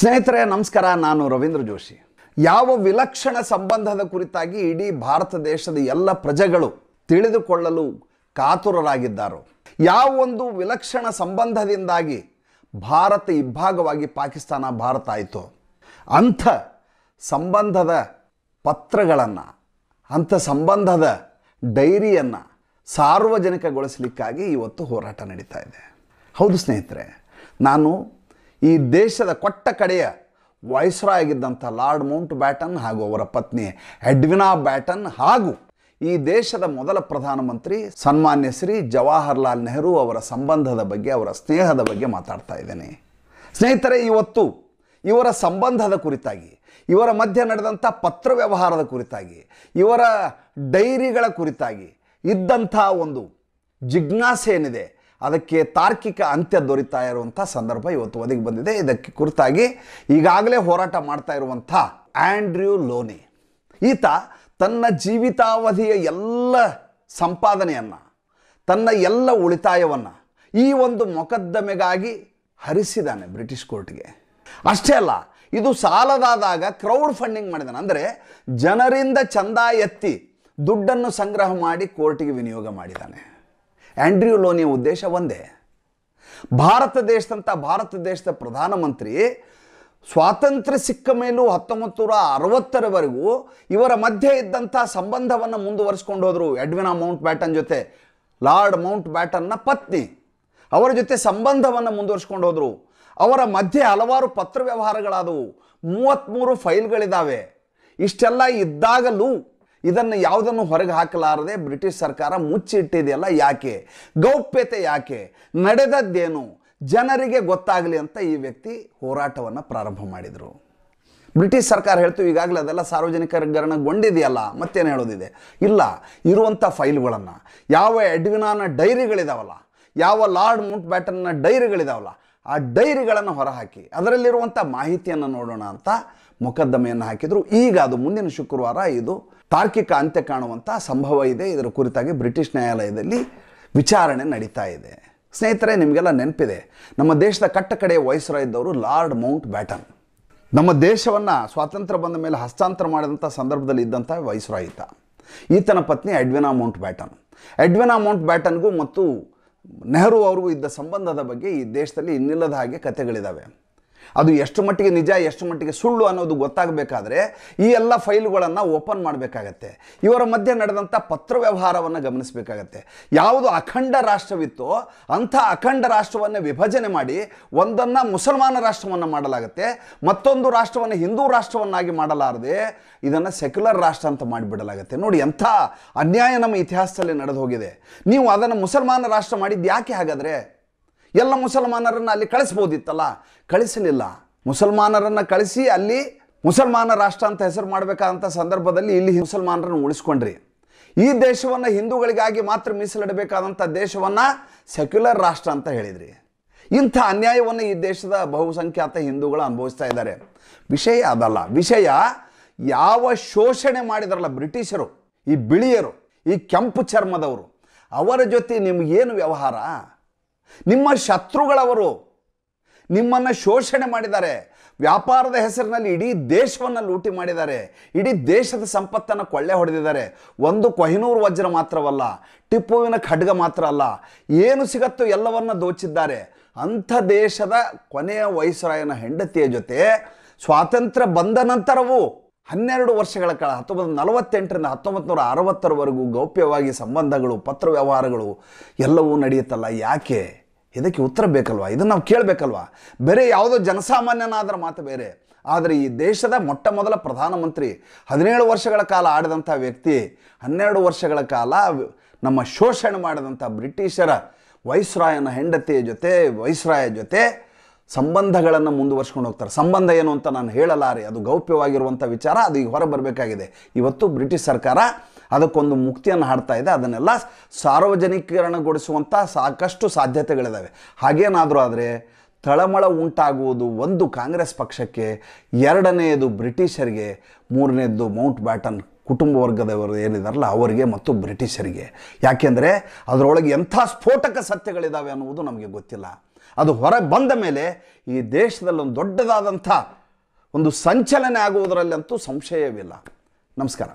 ಸ್ನೇಹಿತರೆ ನಮಸ್ಕಾರ ನಾನು ರವೀಂದ್ರ ಜೋಶಿ ಯಾವ ವಿಲಕ್ಷಣ ಸಂಬಂಧದ ಕುರಿತಾಗಿ ಇಡೀ ಭಾರತ ದೇಶದ ಎಲ್ಲ ಪ್ರಜೆಗಳು ತಿಳಿದುಕೊಳ್ಳಲು ಕಾತುರರಾಗಿದ್ದಾರೋ ಯಾವ ಒಂದು ವಿಲಕ್ಷಣ ಸಂಬಂಧದಿಂದಾಗಿ ಭಾರತ ಇಬ್ಬಾಗವಾಗಿ ಪಾಕಿಸ್ತಾನ ಭಾರತ ಆಯಿತು ಅಂಥ ಸಂಬಂಧದ ಪತ್ರಗಳನ್ನು ಅಂಥ ಸಂಬಂಧದ ಡೈರಿಯನ್ನು ಸಾರ್ವಜನಿಕಗೊಳಿಸಲಿಕ್ಕಾಗಿ ಇವತ್ತು ಹೋರಾಟ ನಡೀತಾ ಇದೆ ಹೌದು ಸ್ನೇಹಿತರೆ ನಾನು ಈ ದೇಶದ ಕೊಟ್ಟ ಕಡೆಯ ವಾಯ್ಸ್ರಾಯ್ ಆಗಿದ್ದಂಥ ಲಾರ್ಡ್ ಮೌಂಟ್ ಬ್ಯಾಟನ್ ಹಾಗೂ ಅವರ ಪತ್ನಿ ಎಡ್ವಿನಾ ಬ್ಯಾಟನ್ ಹಾಗೂ ಈ ದೇಶದ ಮೊದಲ ಪ್ರಧಾನಮಂತ್ರಿ ಸನ್ಮಾನ್ಯ ಶ್ರೀ ಜವಾಹರ್ಲಾಲ್ ನೆಹರು ಅವರ ಸಂಬಂಧದ ಬಗ್ಗೆ ಅವರ ಸ್ನೇಹದ ಬಗ್ಗೆ ಮಾತಾಡ್ತಾ ಇದ್ದೇನೆ ಸ್ನೇಹಿತರೆ ಇವತ್ತು ಇವರ ಸಂಬಂಧದ ಕುರಿತಾಗಿ ಇವರ ಮಧ್ಯೆ ನಡೆದಂಥ ಪತ್ರ ವ್ಯವಹಾರದ ಕುರಿತಾಗಿ ಇವರ ಡೈರಿಗಳ ಕುರಿತಾಗಿ ಇದ್ದಂಥ ಒಂದು ಜಿಜ್ಞಾಸೆ ಏನಿದೆ ಅದಕ್ಕೆ ತಾರ್ಕಿಕ ಅಂತ್ಯ ದೊರೀತಾ ಇರುವಂಥ ಸಂದರ್ಭ ಇವತ್ತು ಒದಗಿ ಬಂದಿದೆ ಇದಕ್ಕೆ ಕುರಿತಾಗಿ ಈಗಾಗಲೇ ಹೋರಾಟ ಮಾಡ್ತಾ ಇರುವಂಥ ಆ್ಯಂಡ್ರ್ಯೂ ಲೋನಿ ಈತ ತನ್ನ ಜೀವಿತಾವಧಿಯ ಎಲ್ಲ ಸಂಪಾದನೆಯನ್ನು ತನ್ನ ಎಲ್ಲ ಉಳಿತಾಯವನ್ನು ಈ ಒಂದು ಮೊಕದ್ದಮೆಗಾಗಿ ಹರಿಸಿದ್ದಾನೆ ಬ್ರಿಟಿಷ್ ಕೋರ್ಟ್ಗೆ ಅಷ್ಟೇ ಅಲ್ಲ ಇದು ಸಾಲದಾದಾಗ ಕ್ರೌಡ್ ಫಂಡಿಂಗ್ ಮಾಡಿದಾನೆ ಅಂದರೆ ಜನರಿಂದ ಚಂದ ಎತ್ತಿ ದುಡ್ಡನ್ನು ಸಂಗ್ರಹ ಮಾಡಿ ಕೋರ್ಟಿಗೆ ವಿನಿಯೋಗ ಮಾಡಿದ್ದಾನೆ ಆ್ಯಂಡ್ರಿಯು ಲೋನಿಯ ಉದ್ದೇಶ ಒಂದೇ ಭಾರತ ದೇಶದಂಥ ಭಾರತ ದೇಶದ ಪ್ರಧಾನಮಂತ್ರಿ ಸ್ವಾತಂತ್ರ್ಯ ಸಿಕ್ಕ ಮೇಲೂ ಹತ್ತೊಂಬತ್ತು ನೂರ ಅರವತ್ತರವರೆಗೂ ಇವರ ಮಧ್ಯೆ ಇದ್ದಂಥ ಸಂಬಂಧವನ್ನು ಮುಂದುವರಿಸ್ಕೊಂಡು ಹೋದರು ಎಡ್ವಿನಾ ಮೌಂಟ್ ಬ್ಯಾಟನ್ ಜೊತೆ ಲಾರ್ಡ್ ಮೌಂಟ್ ಬ್ಯಾಟನ್ನ ಪತ್ನಿ ಅವರ ಜೊತೆ ಸಂಬಂಧವನ್ನು ಮುಂದುವರಿಸ್ಕೊಂಡು ಹೋದರು ಅವರ ಮಧ್ಯೆ ಹಲವಾರು ಪತ್ರ ವ್ಯವಹಾರಗಳಾದವು ಮೂವತ್ತ್ಮೂರು ಫೈಲ್ಗಳಿದ್ದಾವೆ ಇಷ್ಟೆಲ್ಲ ಇದ್ದಾಗಲೂ ಇದನ್ನು ಯಾವುದನ್ನು ಹೊರಗೆ ಹಾಕಲಾರದೆ ಬ್ರಿಟಿಷ್ ಸರ್ಕಾರ ಮುಚ್ಚಿಟ್ಟಿದೆಯಲ್ಲ ಯಾಕೆ ಗೌಪ್ಯತೆ ಯಾಕೆ ನಡೆದದ್ದೇನು ಜನರಿಗೆ ಗೊತ್ತಾಗಲಿ ಅಂತ ಈ ವ್ಯಕ್ತಿ ಹೋರಾಟವನ್ನು ಪ್ರಾರಂಭ ಮಾಡಿದರು ಬ್ರಿಟಿಷ್ ಸರ್ಕಾರ ಹೇಳ್ತು ಈಗಾಗಲೇ ಅದೆಲ್ಲ ಸಾರ್ವಜನಿಕರಣಗೊಂಡಿದೆಯಲ್ಲ ಮತ್ತೇನು ಹೇಳೋದಿದೆ ಇಲ್ಲ ಇರುವಂಥ ಫೈಲ್ಗಳನ್ನು ಯಾವ ಎಡ್ವಿನಾನ ಡೈರಿಗಳಿದಾವಲ್ಲ ಯಾವ ಲಾರ್ಡ್ ಮೌಂಟ್ ಬ್ಯಾಟನ್ನ ಡೈರಿಗಳಿದಾವಲ್ಲ ಆ ಡೈರಿಗಳನ್ನು ಹೊರಹಾಕಿ ಅದರಲ್ಲಿರುವಂಥ ಮಾಹಿತಿಯನ್ನು ನೋಡೋಣ ಅಂತ ಮೊಕದ್ದಮೆಯನ್ನು ಹಾಕಿದರು ಈಗ ಅದು ಮುಂದಿನ ಶುಕ್ರವಾರ ಇದು ತಾರ್ಕಿಕ ಅಂತ್ಯ ಕಾಣುವಂಥ ಸಂಭವ ಇದೆ ಇದರ ಕುರಿತಾಗಿ ಬ್ರಿಟಿಷ್ ನ್ಯಾಯಾಲಯದಲ್ಲಿ ವಿಚಾರಣೆ ನಡೀತಾ ಇದೆ ಸ್ನೇಹಿತರೆ ನಿಮಗೆಲ್ಲ ನೆನಪಿದೆ ನಮ್ಮ ದೇಶದ ಕಟ್ಟ ಕಡೆ ಇದ್ದವರು ಲಾರ್ಡ್ ಮೌಂಟ್ ಬ್ಯಾಟನ್ ನಮ್ಮ ದೇಶವನ್ನು ಸ್ವಾತಂತ್ರ್ಯ ಬಂದ ಮೇಲೆ ಹಸ್ತಾಂತರ ಮಾಡಿದಂಥ ಸಂದರ್ಭದಲ್ಲಿ ಇದ್ದಂಥ ವಯಸ್ಸರಾಯಿತ ಈತನ ಪತ್ನಿ ಎಡ್ವಿನಾ ಮೌಂಟ್ ಬ್ಯಾಟನ್ ಎಡ್ವಿನಾ ಮೌಂಟ್ ಬ್ಯಾಟನ್ಗೂ ಮತ್ತು ನೆಹರು ಅವ್ರಿಗೂ ಇದ್ದ ಸಂಬಂಧದ ಬಗ್ಗೆ ಈ ದೇಶದಲ್ಲಿ ಇನ್ನಿಲ್ಲದ ಹಾಗೆ ಕಥೆಗಳಿದ್ದಾವೆ ಅದು ಎಷ್ಟು ಮಟ್ಟಿಗೆ ನಿಜ ಎಷ್ಟು ಮಟ್ಟಿಗೆ ಸುಳ್ಳು ಅನ್ನೋದು ಗೊತ್ತಾಗಬೇಕಾದ್ರೆ ಈ ಎಲ್ಲ ಫೈಲ್ಗಳನ್ನು ಓಪನ್ ಮಾಡಬೇಕಾಗತ್ತೆ ಇವರ ಮಧ್ಯೆ ನಡೆದಂಥ ಪತ್ರ ವ್ಯವಹಾರವನ್ನು ಗಮನಿಸಬೇಕಾಗತ್ತೆ ಯಾವುದು ಅಖಂಡ ರಾಷ್ಟ್ರವಿತ್ತೋ ಅಂಥ ಅಖಂಡ ರಾಷ್ಟ್ರವನ್ನು ವಿಭಜನೆ ಮಾಡಿ ಒಂದನ್ನು ಮುಸಲ್ಮಾನ ರಾಷ್ಟ್ರವನ್ನು ಮಾಡಲಾಗುತ್ತೆ ಮತ್ತೊಂದು ರಾಷ್ಟ್ರವನ್ನು ಹಿಂದೂ ರಾಷ್ಟ್ರವನ್ನಾಗಿ ಮಾಡಲಾರದೆ ಇದನ್ನು ಸೆಕ್ಯುಲರ್ ರಾಷ್ಟ್ರ ಅಂತ ಮಾಡಿಬಿಡಲಾಗುತ್ತೆ ನೋಡಿ ಎಂಥ ಅನ್ಯಾಯ ನಮ್ಮ ಇತಿಹಾಸದಲ್ಲಿ ನಡೆದು ಹೋಗಿದೆ ನೀವು ಅದನ್ನು ಮುಸಲ್ಮಾನ ರಾಷ್ಟ್ರ ಮಾಡಿದ್ದು ಯಾಕೆ ಹಾಗಾದರೆ ಎಲ್ಲ ಮುಸಲ್ಮಾನರನ್ನು ಅಲ್ಲಿ ಕಳಿಸ್ಬೋದಿತ್ತಲ್ಲ ಕಳಿಸಲಿಲ್ಲ ಮುಸಲ್ಮಾನರನ್ನು ಕಳಿಸಿ ಅಲ್ಲಿ ಮುಸಲ್ಮಾನ ರಾಷ್ಟ್ರ ಅಂತ ಹೆಸರು ಮಾಡಬೇಕಾದಂಥ ಸಂದರ್ಭದಲ್ಲಿ ಇಲ್ಲಿ ಮುಸಲ್ಮಾನರನ್ನು ಉಳಿಸ್ಕೊಂಡ್ರಿ ಈ ದೇಶವನ್ನು ಹಿಂದೂಗಳಿಗಾಗಿ ಮಾತ್ರ ಮೀಸಲಿಡಬೇಕಾದಂಥ ದೇಶವನ್ನು ಸೆಕ್ಯುಲರ್ ರಾಷ್ಟ್ರ ಅಂತ ಹೇಳಿದ್ರಿ ಇಂಥ ಅನ್ಯಾಯವನ್ನು ಈ ದೇಶದ ಬಹುಸಂಖ್ಯಾತ ಹಿಂದೂಗಳು ಅನುಭವಿಸ್ತಾ ಇದ್ದಾರೆ ವಿಷಯ ಅದಲ್ಲ ವಿಷಯ ಯಾವ ಶೋಷಣೆ ಮಾಡಿದ್ರಲ್ಲ ಬ್ರಿಟಿಷರು ಈ ಬಿಳಿಯರು ಈ ಕೆಂಪು ಚರ್ಮದವರು ಅವರ ಜೊತೆ ನಿಮಗೇನು ವ್ಯವಹಾರ ನಿಮ್ಮ ಶತ್ರುಗಳವರು ನಿಮ್ಮನ್ನು ಶೋಷಣೆ ಮಾಡಿದ್ದಾರೆ ವ್ಯಾಪಾರದ ಹೆಸರಿನಲ್ಲಿ ಇಡೀ ದೇಶವನ್ನು ಲೂಟಿ ಮಾಡಿದ್ದಾರೆ ಇಡೀ ದೇಶದ ಸಂಪತ್ತನ್ನು ಕೊಳ್ಳೆ ಹೊಡೆದಿದ್ದಾರೆ ಒಂದು ಕೊಹಿನೂರು ವಜ್ರ ಮಾತ್ರವಲ್ಲ ಟಿಪ್ಪುವಿನ ಖಡ್ಗ ಮಾತ್ರ ಅಲ್ಲ ಏನು ಸಿಗತ್ತೋ ಎಲ್ಲವನ್ನು ದೋಚಿದ್ದಾರೆ ಅಂಥ ದೇಶದ ಕೊನೆಯ ವಯಸ್ಸರಾಯನ ಹೆಂಡತಿಯ ಜೊತೆ ಸ್ವಾತಂತ್ರ್ಯ ಬಂದ ನಂತರವೂ ಹನ್ನೆರಡು ವರ್ಷಗಳ ಕಾಲ ಹತ್ತೊಂಬತ್ತು ನಲವತ್ತೆಂಟರಿಂದ ಹತ್ತೊಂಬತ್ತು ನೂರ ಅರವತ್ತರವರೆಗೂ ಗೌಪ್ಯವಾಗಿ ಸಂಬಂಧಗಳು ಪತ್ರ ವ್ಯವಹಾರಗಳು ಎಲ್ಲವೂ ನಡೆಯುತ್ತಲ್ಲ ಯಾಕೆ ಇದಕ್ಕೆ ಉತ್ತರ ಬೇಕಲ್ವಾ ಇದನ್ನು ನಾವು ಕೇಳಬೇಕಲ್ವಾ ಬೇರೆ ಯಾವುದೋ ಜನಸಾಮಾನ್ಯನಾದರ ಮಾತು ಬೇರೆ ಆದರೆ ಈ ದೇಶದ ಮೊಟ್ಟ ಮೊದಲ ಪ್ರಧಾನಮಂತ್ರಿ ಹದಿನೇಳು ವರ್ಷಗಳ ಕಾಲ ಆಡಿದಂಥ ವ್ಯಕ್ತಿ ಹನ್ನೆರಡು ವರ್ಷಗಳ ಕಾಲ ನಮ್ಮ ಶೋಷಣೆ ಮಾಡಿದಂಥ ಬ್ರಿಟಿಷರ ವೈಸ್ರಾಯನ ಹೆಂಡತಿಯ ಜೊತೆ ವೈಸ್ರಾಯ ಜೊತೆ ಸಂಬಂಧಗಳನ್ನು ಮುಂದುವರ್ಸ್ಕೊಂಡು ಹೋಗ್ತಾರೆ ಸಂಬಂಧ ಏನು ಅಂತ ನಾನು ಹೇಳಲಾರೆ ಅದು ಗೌಪ್ಯವಾಗಿರುವಂಥ ವಿಚಾರ ಅದು ಈಗ ಹೊರಬರಬೇಕಾಗಿದೆ ಇವತ್ತು ಬ್ರಿಟಿಷ್ ಸರ್ಕಾರ ಅದಕ್ಕೊಂದು ಮುಕ್ತಿಯನ್ನು ಹಾಡ್ತಾ ಇದೆ ಅದನ್ನೆಲ್ಲ ಸಾರ್ವಜನಿಕರಣಗೊಳಿಸುವಂಥ ಸಾಕಷ್ಟು ಸಾಧ್ಯತೆಗಳಿದ್ದಾವೆ ಹಾಗೇನಾದರೂ ಆದರೆ ತಳಮಳ ಉಂಟಾಗುವುದು ಒಂದು ಕಾಂಗ್ರೆಸ್ ಪಕ್ಷಕ್ಕೆ ಎರಡನೆಯದು ಬ್ರಿಟಿಷರಿಗೆ ಮೂರನೇದ್ದು ಮೌಂಟ್ ಬ್ಯಾಟನ್ ಕುಟುಂಬ ವರ್ಗದವರು ಏನಿದಾರಲ್ಲ ಅವರಿಗೆ ಮತ್ತು ಬ್ರಿಟಿಷರಿಗೆ ಯಾಕೆಂದರೆ ಅದರೊಳಗೆ ಎಂಥ ಸ್ಫೋಟಕ ಸತ್ಯಗಳಿದ್ದಾವೆ ಅನ್ನುವುದು ನಮಗೆ ಗೊತ್ತಿಲ್ಲ ಅದು ಹೊರಗೆ ಬಂದ ಮೇಲೆ ಈ ದೇಶದಲ್ಲಿ ಒಂದು ದೊಡ್ಡದಾದಂಥ ಒಂದು ಸಂಚಲನೆ ಆಗುವುದರಲ್ಲಂತೂ ಸಂಶಯವಿಲ್ಲ ನಮಸ್ಕಾರ